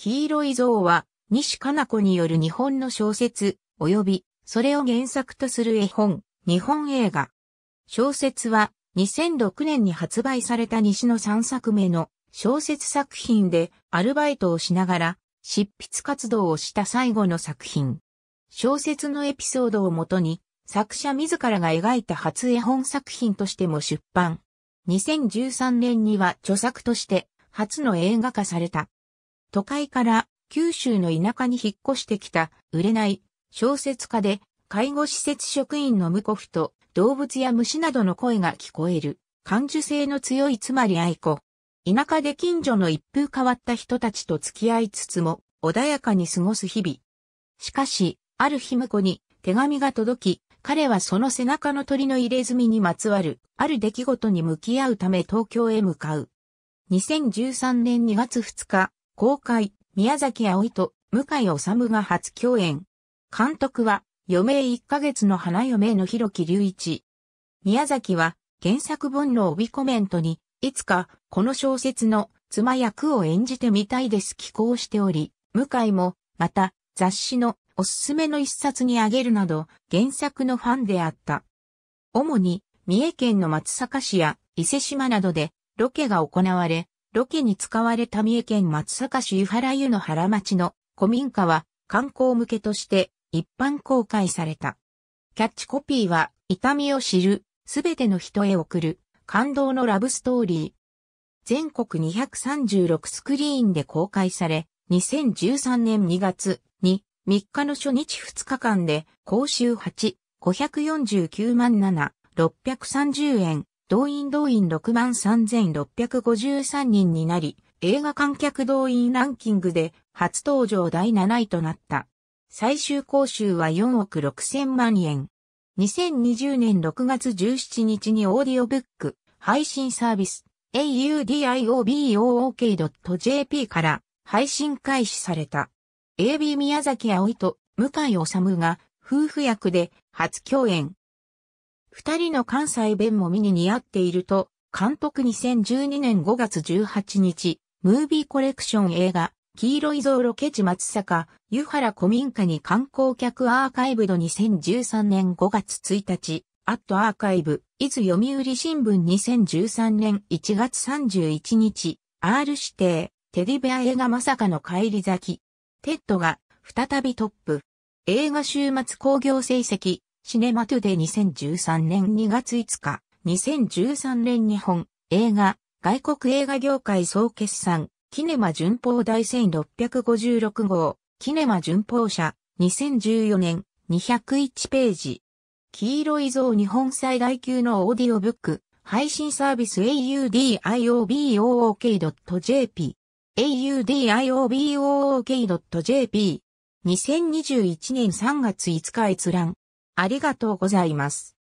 黄色い像は、西加奈子による日本の小説、及び、それを原作とする絵本、日本映画。小説は、2006年に発売された西の3作目の小説作品で、アルバイトをしながら、執筆活動をした最後の作品。小説のエピソードをもとに、作者自らが描いた初絵本作品としても出版。2013年には著作として、初の映画化された。都会から九州の田舎に引っ越してきた売れない小説家で介護施設職員の無婿夫と動物や虫などの声が聞こえる感受性の強いつまり愛子。田舎で近所の一風変わった人たちと付き合いつつも穏やかに過ごす日々。しかし、ある日子に手紙が届き、彼はその背中の鳥の入れ墨にまつわる、ある出来事に向き合うため東京へ向かう。2013年2月2日、公開、宮崎葵と向井治が初共演。監督は、余命1ヶ月の花嫁の広木隆一。宮崎は、原作本の帯コメントに、いつか、この小説の妻役を演じてみたいです寄稿しており、向井も、また、雑誌のおすすめの一冊にあげるなど、原作のファンであった。主に、三重県の松阪市や伊勢島などで、ロケが行われ、ロケに使われた三重県松阪市湯原湯の原町の古民家は観光向けとして一般公開された。キャッチコピーは痛みを知る、すべての人へ送る、感動のラブストーリー。全国236スクリーンで公開され、2013年2月に3日の初日2日間で、公衆8、549万7、630円、動員動員63,653人になり、映画観客動員ランキングで初登場第7位となった。最終講習は4億6000万円。2020年6月17日にオーディオブック配信サービス audiobok.jp から配信開始された。AB 宮崎葵と向井治が夫婦役で初共演。二人の関西弁も身に似合っていると、監督2012年5月18日、ムービーコレクション映画、黄色い像ロケ地松坂、湯原古民家に観光客アーカイブド2013年5月1日、アットアーカイブ、伊豆読売新聞2013年1月31日、R 指定、テディベア映画まさかの帰り咲き。テッドが再びトップ。映画週末興行成績シネマトゥデ2013年2月5日、2013年日本、映画、外国映画業界総決算、キネマ巡報第1656号、キネマ巡報社、2014年、201ページ。黄色い像日本最大級のオーディオブック、配信サービス audiobok.jp。audiobok.jp。2021年3月5日閲覧。ありがとうございます。